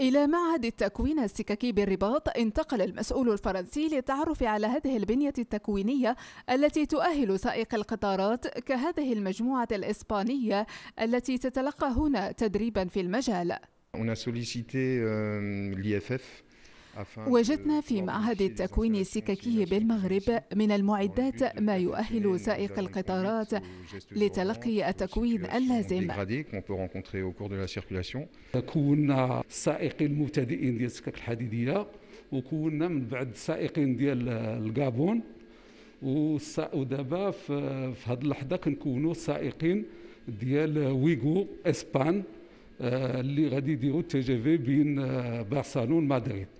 إلى معهد التكوين السككي بالرباط انتقل المسؤول الفرنسي للتعرف على هذه البنية التكوينية التي تؤهل سائق القطارات كهذه المجموعة الإسبانية التي تتلقى هنا تدريبا في المجال. On a sollicité euh, l'IFF وجدنا في معهد التكوين السككي بالمغرب من المعدات ما يؤهل سائق القطارات لتلقي التكوين اللازم كنا سائقين مبتدئين ديال السكك الحديديه وكنا من بعد سائقين ديال الكابون ودابا في هذه اللحظه كنكونوا سائقين ديال ويغو اسبان آه، اللي غادي يديروا التجافي بين برشلونه آه، ومدريد